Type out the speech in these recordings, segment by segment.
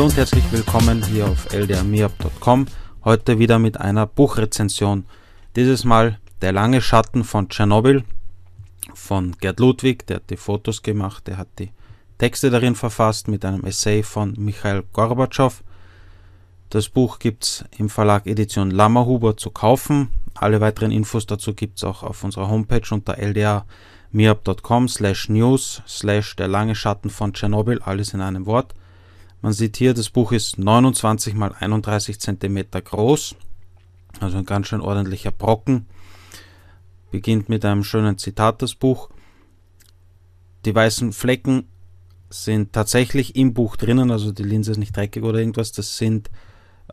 Hallo und herzlich willkommen hier auf ldamiab.com. Heute wieder mit einer Buchrezension. Dieses Mal Der lange Schatten von Tschernobyl von Gerd Ludwig, der hat die Fotos gemacht, der hat die Texte darin verfasst mit einem Essay von Michael Gorbatschow. Das Buch gibt es im Verlag Edition Lammerhuber zu kaufen. Alle weiteren Infos dazu gibt es auch auf unserer Homepage unter ldamiab.com slash news slash der lange Schatten von Tschernobyl, alles in einem Wort. Man sieht hier, das Buch ist 29 x 31 cm groß, also ein ganz schön ordentlicher Brocken. Beginnt mit einem schönen Zitat das Buch. Die weißen Flecken sind tatsächlich im Buch drinnen, also die Linse ist nicht dreckig oder irgendwas, das sind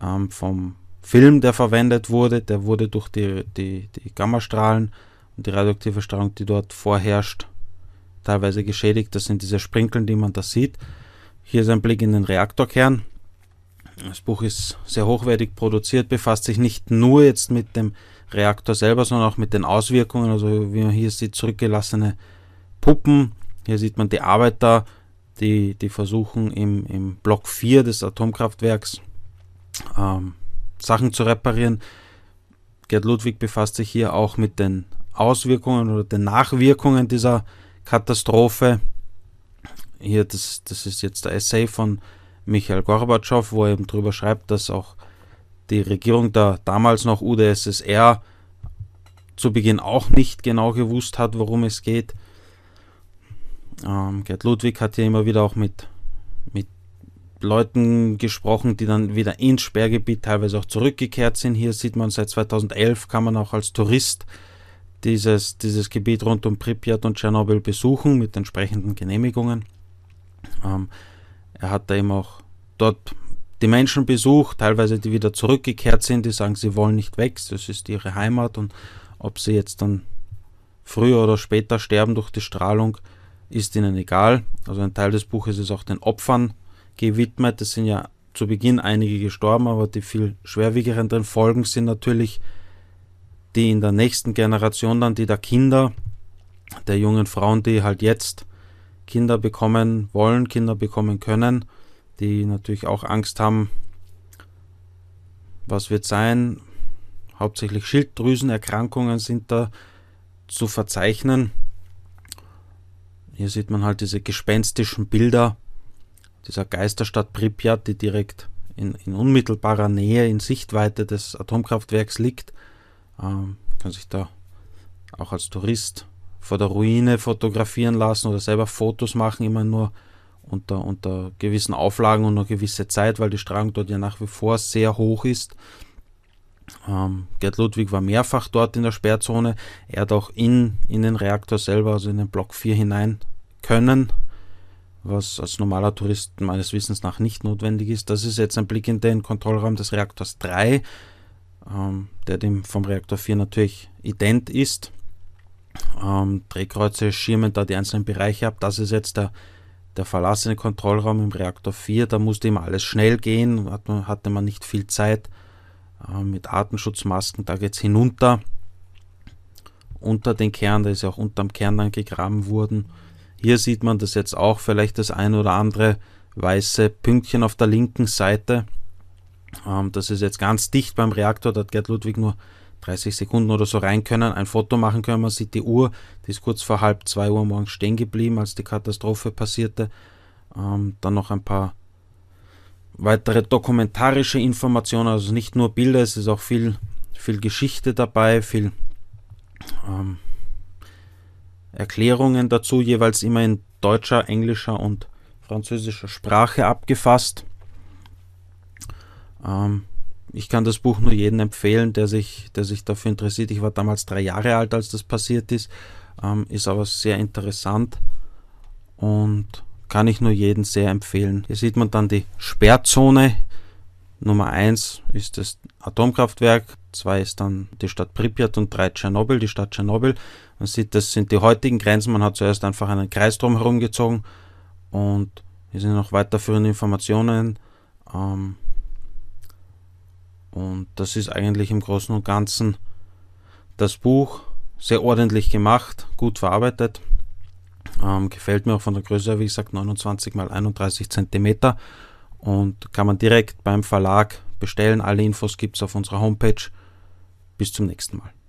ähm, vom Film, der verwendet wurde, der wurde durch die, die, die Gammastrahlen und die radioaktive Strahlung, die dort vorherrscht, teilweise geschädigt. Das sind diese Sprinkeln, die man da sieht. Hier ist ein Blick in den Reaktorkern. Das Buch ist sehr hochwertig produziert, befasst sich nicht nur jetzt mit dem Reaktor selber, sondern auch mit den Auswirkungen. Also wie man hier sieht, zurückgelassene Puppen. Hier sieht man die Arbeiter, die, die versuchen im, im Block 4 des Atomkraftwerks ähm, Sachen zu reparieren. Gerd Ludwig befasst sich hier auch mit den Auswirkungen oder den Nachwirkungen dieser Katastrophe hier, das, das ist jetzt der Essay von Michael Gorbatschow, wo er eben drüber schreibt, dass auch die Regierung der damals noch UdSSR zu Beginn auch nicht genau gewusst hat, worum es geht. Ähm, Gerd Ludwig hat ja immer wieder auch mit, mit Leuten gesprochen, die dann wieder ins Sperrgebiet teilweise auch zurückgekehrt sind. Hier sieht man, seit 2011 kann man auch als Tourist dieses, dieses Gebiet rund um Pripyat und Tschernobyl besuchen mit entsprechenden Genehmigungen. Ähm, er hat da eben auch dort die Menschen besucht, teilweise die wieder zurückgekehrt sind, die sagen, sie wollen nicht weg, das ist ihre Heimat und ob sie jetzt dann früher oder später sterben durch die Strahlung, ist ihnen egal. Also ein Teil des Buches ist auch den Opfern gewidmet. Es sind ja zu Beginn einige gestorben, aber die viel schwerwiegerenden Folgen sind natürlich die in der nächsten Generation dann, die der Kinder, der jungen Frauen, die halt jetzt Kinder bekommen wollen, Kinder bekommen können, die natürlich auch Angst haben, was wird sein. Hauptsächlich Schilddrüsenerkrankungen sind da zu verzeichnen. Hier sieht man halt diese gespenstischen Bilder dieser Geisterstadt Pripyat, die direkt in, in unmittelbarer Nähe, in Sichtweite des Atomkraftwerks liegt. Ähm, kann sich da auch als Tourist vor der Ruine fotografieren lassen oder selber Fotos machen, immer nur unter, unter gewissen Auflagen und nur gewisse Zeit, weil die Strahlung dort ja nach wie vor sehr hoch ist. Ähm, Gerd Ludwig war mehrfach dort in der Sperrzone. Er hat auch in, in den Reaktor selber, also in den Block 4 hinein können, was als normaler Tourist meines Wissens nach nicht notwendig ist. Das ist jetzt ein Blick in den Kontrollraum des Reaktors 3, ähm, der dem vom Reaktor 4 natürlich ident ist. Ähm, Drehkreuze schirmen da die einzelnen Bereiche ab. Das ist jetzt der, der verlassene Kontrollraum im Reaktor 4. Da musste ihm alles schnell gehen, hat man, hatte man nicht viel Zeit. Ähm, mit Atemschutzmasken. da geht es hinunter. Unter den Kern, da ist ja auch unterm Kern dann gegraben worden. Hier sieht man das jetzt auch, vielleicht das ein oder andere weiße Pünktchen auf der linken Seite. Ähm, das ist jetzt ganz dicht beim Reaktor, da hat Gerd Ludwig nur 30 Sekunden oder so rein können, ein Foto machen können. Man sieht die Uhr, die ist kurz vor halb zwei Uhr morgens stehen geblieben, als die Katastrophe passierte. Ähm, dann noch ein paar weitere dokumentarische Informationen, also nicht nur Bilder, es ist auch viel, viel Geschichte dabei, viel ähm, Erklärungen dazu, jeweils immer in deutscher, englischer und französischer Sprache abgefasst. Ähm, ich kann das Buch nur jedem empfehlen, der sich, der sich dafür interessiert. Ich war damals drei Jahre alt, als das passiert ist, ähm, ist aber sehr interessant und kann ich nur jedem sehr empfehlen. Hier sieht man dann die Sperrzone. Nummer 1 ist das Atomkraftwerk, 2 ist dann die Stadt Pripyat und 3 Tschernobyl, die Stadt Tschernobyl. Man sieht, das sind die heutigen Grenzen. Man hat zuerst einfach einen Kreis drum herum gezogen und hier sind noch weiterführende Informationen. Ähm, und das ist eigentlich im Großen und Ganzen das Buch. Sehr ordentlich gemacht, gut verarbeitet. Ähm, gefällt mir auch von der Größe wie gesagt, 29 x 31 cm. Und kann man direkt beim Verlag bestellen. Alle Infos gibt es auf unserer Homepage. Bis zum nächsten Mal.